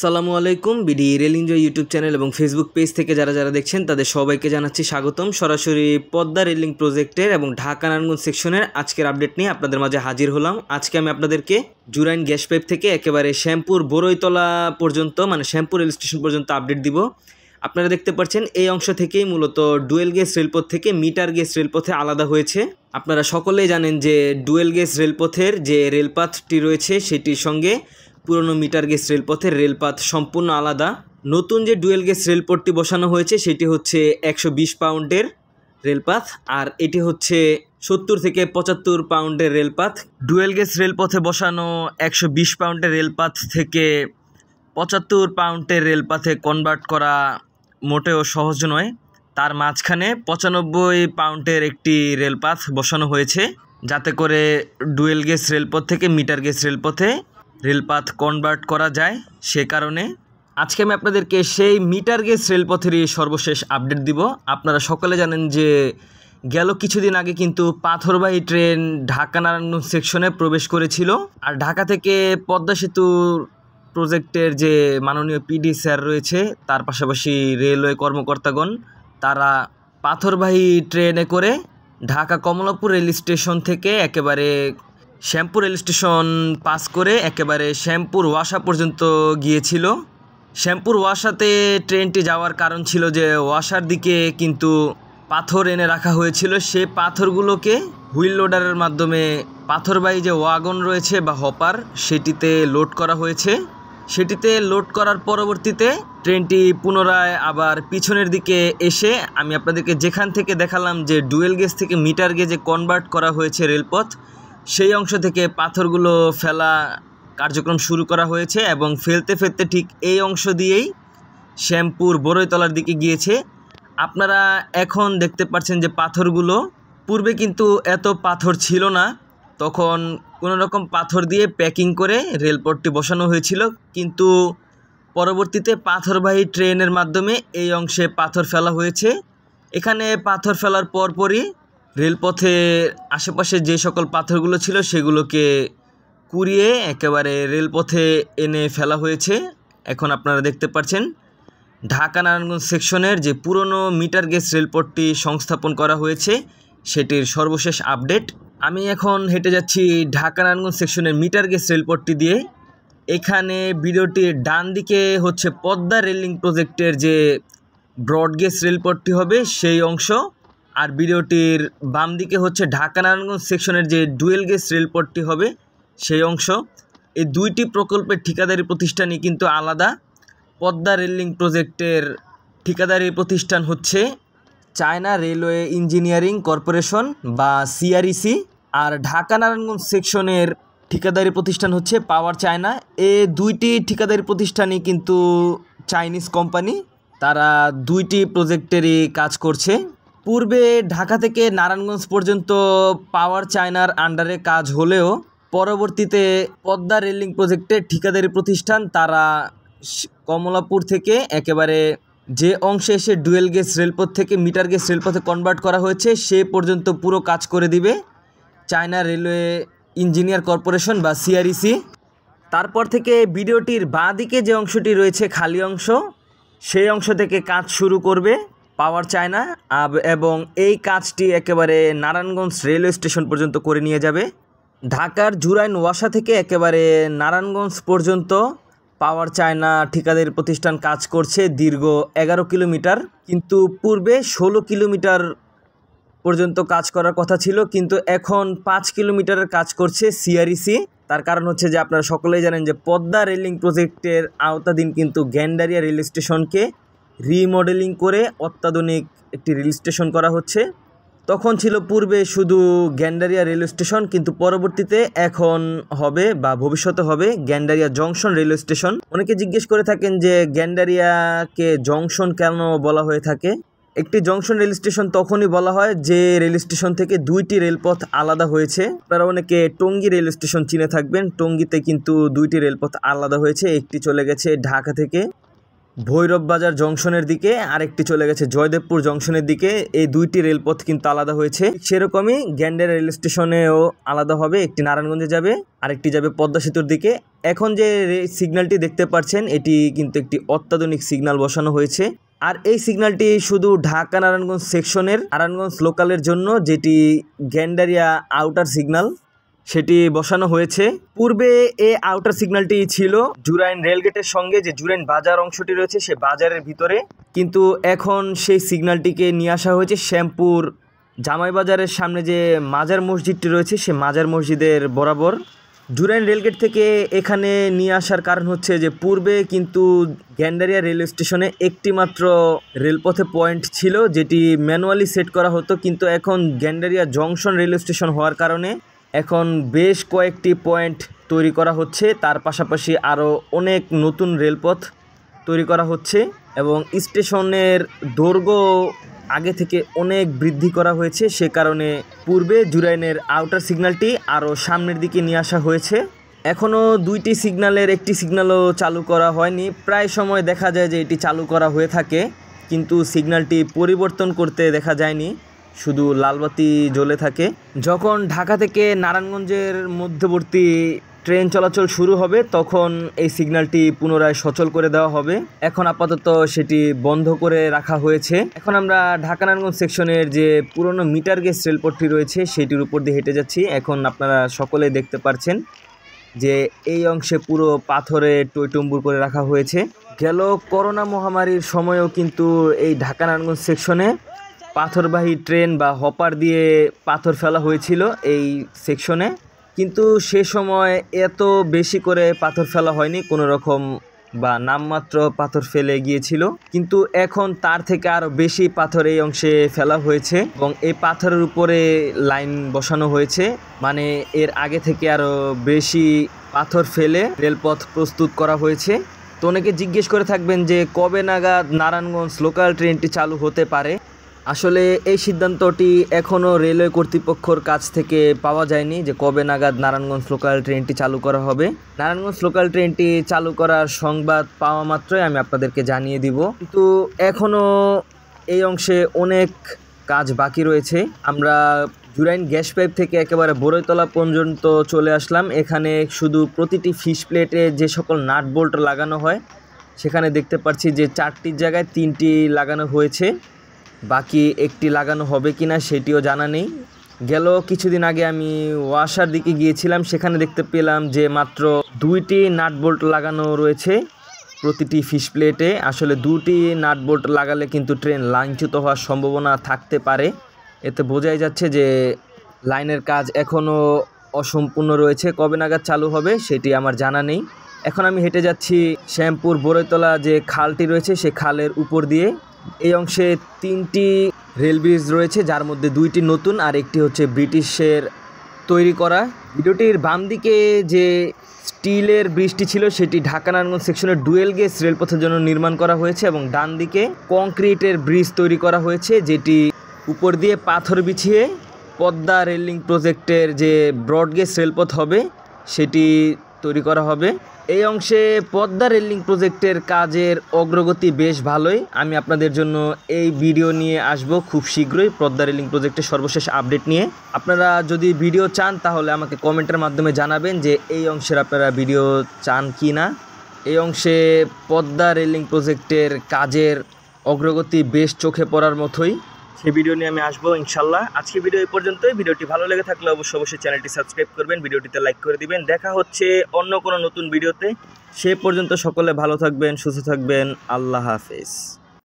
সালামু আলাইকুম BD rail enjoy YouTube channel এবং ফেসবুক পেজ থেকে যারা যারা দেখছেন তাদের সবাইকে জানাচ্ছি স্বাগতম সরাসরি পদ্মা রেলিং প্রজেক্টের এবং ঢাকা নারায়ণগঞ্জ সেকশনের আজকের আপডেট নিয়ে আপনাদের মাঝে হাজির হলাম আজকে আমি আপনাদেরকে জুরাইন গ্যাস পাইপ থেকে একেবারে শ্যাম্পুর বরৈতলা পর্যন্ত মানে শ্যাম্পুর রেল স্টেশন পর্যন্ত আপডেট দিব আপনারা দেখতে পাচ্ছেন এই অংশ থেকেই মূলত ডুয়েল গেস রেলপথ থেকে মিটার গেস রেলপথে আলাদা হয়েছে আপনারা সকলেই জানেন যে ডুয়েল গেস রেলপথের যে রেলপথটি রয়েছে সেটির সঙ্গে পুরনো মিটার গেস রেলপথের রেলপাত সম্পূর্ণ আলাদা নতুন যে ডুয়েল গেস রেলপথটি বসানো হয়েছে সেটি হচ্ছে একশো পাউন্ডের রেলপাথ আর এটি হচ্ছে সত্তর থেকে পঁচাত্তর পাউন্ডের রেলপাথ ডুয়েল গেস রেলপথে বসানো একশো পাউন্ডের রেলপাথ থেকে পঁচাত্তর পাউন্ডের রেলপথে কনভার্ট করা মোটেও সহজ নয় তার মাঝখানে পঁচানব্বই পাউন্ডের একটি রেলপাথ বসানো হয়েছে যাতে করে ডুয়েল গেস রেলপথ থেকে মিটার গেস রেলপথে রেলপথ কনভার্ট করা যায় সে কারণে আজকে আমি আপনাদেরকে সেই মিটার গেজ রেলপথেরই সর্বশেষ আপডেট দিব আপনারা সকলে জানেন যে গেল কিছুদিন আগে কিন্তু পাথরবাহী ট্রেন ঢাকা নারায়ণগঞ্জ সেকশনে প্রবেশ করেছিল আর ঢাকা থেকে পদ্মা সেতুর প্রজেক্টের যে মাননীয় পিডি স্যার রয়েছে তার পাশাপাশি রেলওয়ে কর্মকর্তাগণ তারা পাথরবাহী ট্রেনে করে ঢাকা কমলাপুর রেল স্টেশন থেকে একেবারে শ্যাম্পুর রেল স্টেশন পাস করে একেবারে শ্যাম্পুর ওয়াসা পর্যন্ত গিয়েছিল শ্যাম্পুর ওয়াসাতে ট্রেনটি যাওয়ার কারণ ছিল যে ওয়াসার দিকে কিন্তু পাথর এনে রাখা হয়েছিল সে পাথরগুলোকে হুইল লোডারের মাধ্যমে পাথরবাহী যে ওয়াগন রয়েছে বা হপার সেটিতে লোড করা হয়েছে সেটিতে লোড করার পরবর্তীতে ট্রেনটি পুনরায় আবার পিছনের দিকে এসে আমি আপনাদেরকে যেখান থেকে দেখালাম যে ডুয়েল গেজ থেকে মিটার গেজে কনভার্ট করা হয়েছে রেলপথ সেই অংশ থেকে পাথরগুলো ফেলা কার্যক্রম শুরু করা হয়েছে এবং ফেলতে ফেলতে ঠিক এই অংশ দিয়েই শ্যাম্পুর বড়ইতলার দিকে গিয়েছে আপনারা এখন দেখতে পাচ্ছেন যে পাথরগুলো পূর্বে কিন্তু এত পাথর ছিল না তখন কোনো রকম পাথর দিয়ে প্যাকিং করে রেলপথটি বসানো হয়েছিল কিন্তু পরবর্তীতে পাথরবাহী ট্রেনের মাধ্যমে এই অংশে পাথর ফেলা হয়েছে এখানে পাথর ফেলার পরপরই রেলপথের আশেপাশে যে সকল পাথরগুলো ছিল সেগুলোকে কুড়িয়ে একেবারে রেলপথে এনে ফেলা হয়েছে এখন আপনারা দেখতে পাচ্ছেন ঢাকা নারায়ণগঞ্জ সেকশনের যে পুরনো মিটার গেস রেলপথটি সংস্থাপন করা হয়েছে সেটির সর্বশেষ আপডেট আমি এখন হেঁটে যাচ্ছি ঢাকা নারায়ণগঞ্জ সেকশনের মিটার গেস রেলপথটি দিয়ে এখানে ভিডিওটির ডান দিকে হচ্ছে পদ্মা রেলিং প্রজেক্টের যে ব্রডগেজ রেলপথটি হবে সেই অংশ আর ভিডিওটির বাম দিকে হচ্ছে ঢাকা নারায়ণগঞ্জ সেকশনের যে ডুয়েল গেস রেলপথটি হবে সেই অংশ এই দুইটি প্রকল্পের ঠিকাদারি প্রতিষ্ঠানই কিন্তু আলাদা পদ্মা রেললিং প্রজেক্টের ঠিকাদারি প্রতিষ্ঠান হচ্ছে চায়না রেলওয়ে ইঞ্জিনিয়ারিং কর্পোরেশন বা সিআরইসি আর ঢাকা নারায়ণগঞ্জ সেকশনের ঠিকাদারি প্রতিষ্ঠান হচ্ছে পাওয়ার চায়না এ দুইটি ঠিকাদারি প্রতিষ্ঠানই কিন্তু চাইনিজ কোম্পানি তারা দুইটি প্রজেক্টেরই কাজ করছে পূর্বে ঢাকা থেকে নারায়ণগঞ্জ পর্যন্ত পাওয়ার চায়নার আন্ডারে কাজ হলেও পরবর্তীতে পদ্মা রেলিং প্রজেক্টের ঠিকাদারি প্রতিষ্ঠান তারা কমলাপুর থেকে একেবারে যে অংশে এসে ডুয়েল গেস রেলপথ থেকে মিটার গেস রেলপথে কনভার্ট করা হয়েছে সে পর্যন্ত পুরো কাজ করে দিবে চায়না রেলওয়ে ইঞ্জিনিয়ার কর্পোরেশন বা সিআরইসি তারপর থেকে ভিডিওটির বাঁ দিকে যে অংশটি রয়েছে খালি অংশ সেই অংশ থেকে কাজ শুরু করবে পাওয়ার চায় না এবং এই কাজটি একেবারে নারায়ণগঞ্জ রেলওয়ে স্টেশন পর্যন্ত করে নিয়ে যাবে ঢাকার জুরাইন ওয়াসা থেকে একেবারে নারায়ণগঞ্জ পর্যন্ত পাওয়ার চায় না ঠিকাদের প্রতিষ্ঠান কাজ করছে দীর্ঘ এগারো কিলোমিটার কিন্তু পূর্বে ষোলো কিলোমিটার পর্যন্ত কাজ করার কথা ছিল কিন্তু এখন পাঁচ কিলোমিটারের কাজ করছে সিআরইসি e তার কারণ হচ্ছে যে আপনারা সকলেই জানেন যে পদ্মা রেলিং প্রজেক্টের আওতাধীন কিন্তু গ্যান্ডারিয়া রেল স্টেশনকে রিমডেলিং করে অত্যাধুনিক একটি রেল স্টেশন করা হচ্ছে তখন ছিল পূর্বে শুধু গ্যান্ডারিয়া রেলওয়ে স্টেশন কিন্তু পরবর্তীতে এখন হবে বা ভবিষ্যতে হবে গ্যান্ডারিয়া জংশন রেলওয়ে স্টেশন অনেকে জিজ্ঞেস করে থাকেন যে গ্যান্ডারিয়াকে জংশন কেন বলা হয়ে থাকে একটি জংশন রেল স্টেশন তখনই বলা হয় যে রেল স্টেশন থেকে দুইটি রেলপথ আলাদা হয়েছে আপনারা অনেকে টঙ্গি রেল স্টেশন চিনে থাকবেন টঙ্গিতে কিন্তু দুইটি রেলপথ আলাদা হয়েছে একটি চলে গেছে ঢাকা থেকে ভৈরব বাজার জংশনের দিকে আরেকটি চলে গেছে জয়দেবপুর জংশনের দিকে এই দুইটি রেলপথ কিন্তু আলাদা হয়েছে সেরকমই গ্যান্ডের রেল স্টেশনেও আলাদা হবে একটি নারায়ণগঞ্জে যাবে আরেকটি যাবে পদ্মা সেতুর দিকে এখন যে সিগন্যালটি দেখতে পাচ্ছেন এটি কিন্তু একটি অত্যাধুনিক সিগন্যাল বসানো হয়েছে আর এই সিগন্যালটি শুধু ঢাকা নারায়ণগঞ্জ সেকশনের নারায়ণগঞ্জ লোকালের জন্য যেটি গ্যান্ডারিয়া আউটার সিগন্যাল সেটি বসানো হয়েছে পূর্বে এ আউটার সিগন্যালটি ছিল জুরাইন রেলগেটের সঙ্গে যে জুরাইন বাজার অংশটি রয়েছে সে বাজারের ভিতরে কিন্তু এখন সেই সিগন্যালটিকে নিয়ে আসা হয়েছে শ্যামপুর জামাই বাজারের সামনে যে মাজার মসজিদটি রয়েছে সে মাজার মসজিদের বরাবর জুরাইন রেলগেট থেকে এখানে নিয়ে আসার কারণ হচ্ছে যে পূর্বে কিন্তু গ্যান্ডারিয়া রেলওয়ে স্টেশনে একটি মাত্র রেলপথে পয়েন্ট ছিল যেটি ম্যানুয়ালি সেট করা হতো কিন্তু এখন গ্যান্ডারিয়া জংশন রেলওয়ে স্টেশন হওয়ার কারণে এখন বেশ কয়েকটি পয়েন্ট তৈরি করা হচ্ছে তার পাশাপাশি আরও অনেক নতুন রেলপথ তৈরি করা হচ্ছে এবং স্টেশনের দৈর্ঘ্য আগে থেকে অনেক বৃদ্ধি করা হয়েছে সে কারণে পূর্বে জুরাইনের আউটার সিগন্যালটি আরও সামনের দিকে নিয়ে আসা হয়েছে এখনও দুইটি সিগন্যালের একটি সিগন্যালও চালু করা হয়নি প্রায় সময় দেখা যায় যে এটি চালু করা হয়ে থাকে কিন্তু সিগন্যালটি পরিবর্তন করতে দেখা যায়নি শুধু লালবাতি জ্বলে থাকে যখন ঢাকা থেকে নারায়ণগঞ্জের মধ্যবর্তী ট্রেন চলাচল শুরু হবে তখন এই সিগন্যালটি পুনরায় সচল করে দেওয়া হবে এখন আপাতত সেটি বন্ধ করে রাখা হয়েছে এখন আমরা ঢাকা নারায়ণগঞ্জ সেকশনের যে পুরনো মিটার গেজ রেলপথটি রয়েছে সেটির উপর দিয়ে হেঁটে যাচ্ছি এখন আপনারা সকলে দেখতে পারছেন যে এই অংশে পুরো পাথরে টইটম্বুর করে রাখা হয়েছে গেল করোনা মহামারীর সময়ও কিন্তু এই ঢাকা নারায়ণগঞ্জ সেকশনে পাথরবাহী ট্রেন বা হপার দিয়ে পাথর ফেলা হয়েছিল এই সেকশনে কিন্তু সে সময় এত বেশি করে পাথর ফেলা হয়নি কোনো রকম বা নামমাত্র পাথর ফেলে গিয়েছিল কিন্তু এখন তার থেকে আরও বেশি পাথর এই অংশে ফেলা হয়েছে এবং এই পাথরের উপরে লাইন বসানো হয়েছে মানে এর আগে থেকে আরও বেশি পাথর ফেলে রেলপথ প্রস্তুত করা হয়েছে তো অনেকে জিজ্ঞেস করে থাকবেন যে কবে নাগাদ নারায়ণগঞ্জ লোকাল ট্রেনটি চালু হতে পারে আসলে এই সিদ্ধান্তটি এখনও রেলওয়ে কর্তৃপক্ষর কাছ থেকে পাওয়া যায়নি যে কবে নাগাদ নারায়ণগঞ্জ লোকাল ট্রেনটি চালু করা হবে নারায়ণগঞ্জ লোকাল ট্রেনটি চালু করার সংবাদ পাওয়া মাত্রই আমি আপনাদেরকে জানিয়ে দিব কিন্তু এখনও এই অংশে অনেক কাজ বাকি রয়েছে আমরা জুরাইন গ্যাস পাইপ থেকে একেবারে বড়ইতলা পর্যন্ত চলে আসলাম এখানে শুধু প্রতিটি ফিশ প্লেটে যে সকল নাট বোল্ট লাগানো হয় সেখানে দেখতে পাচ্ছি যে চারটির জায়গায় তিনটি লাগানো হয়েছে বাকি একটি লাগানো হবে কি না সেটিও জানা নেই গেল কিছুদিন আগে আমি ওয়াশার দিকে গিয়েছিলাম সেখানে দেখতে পেলাম যে মাত্র দুইটি নাট বোল্ট লাগানো রয়েছে প্রতিটি ফিশ প্লেটে আসলে দুটি নাট লাগালে কিন্তু ট্রেন লাইনচ্যুত হওয়ার সম্ভাবনা থাকতে পারে এতে বোঝাই যাচ্ছে যে লাইনের কাজ এখনও অসম্পূর্ণ রয়েছে কবে নাগাদ চালু হবে সেটি আমার জানা নেই এখন আমি হেঁটে যাচ্ছি শ্যামপুর বড়ৈতলা যে খালটি রয়েছে সে খালের উপর দিয়ে এই অংশে তিনটি রেল ব্রিজ রয়েছে যার মধ্যে দুইটি নতুন আর একটি হচ্ছে ব্রিটিশের তৈরি করা ভিডিওটির বাম দিকে যে স্টিলের ব্রিজটি ছিল সেটি ঢাকা নারায়ণগঞ্জ সেকশনের ডুয়েল গেজ রেলপথের জন্য নির্মাণ করা হয়েছে এবং ডান দিকে কংক্রিটের ব্রিজ তৈরি করা হয়েছে যেটি উপর দিয়ে পাথর বিছিয়ে পদ্মা রেলিং প্রজেক্টের যে ব্রডগেজ রেলপথ হবে সেটি তৈরি করা হবে এই অংশে পদ্মা রেলিং প্রজেক্টের কাজের অগ্রগতি বেশ ভালোই আমি আপনাদের জন্য এই ভিডিও নিয়ে আসব খুব শীঘ্রই পদ্মা রেলিং প্রজেক্টের সর্বশেষ আপডেট নিয়ে আপনারা যদি ভিডিও চান তাহলে আমাকে কমেন্টের মাধ্যমে জানাবেন যে এই অংশের আপনারা ভিডিও চান কি না এই অংশে পদ্মা রেলিং প্রজেক্টের কাজের অগ্রগতি বেশ চোখে পড়ার মতোই সেই ভিডিও নিয়ে আমি আসবো ইনশাল্লাহ আজকে ভিডিও এই পর্যন্তই ভিডিওটি ভালো লেগে থাকলে অবশ্যই অবশ্যই চ্যানেলটি সাবস্ক্রাইব করবেন ভিডিওটিতে লাইক করে দিবেন দেখা হচ্ছে অন্য কোনো নতুন ভিডিওতে সে পর্যন্ত সকলে ভালো থাকবেন সুস্থ থাকবেন আল্লাহ হাফেজ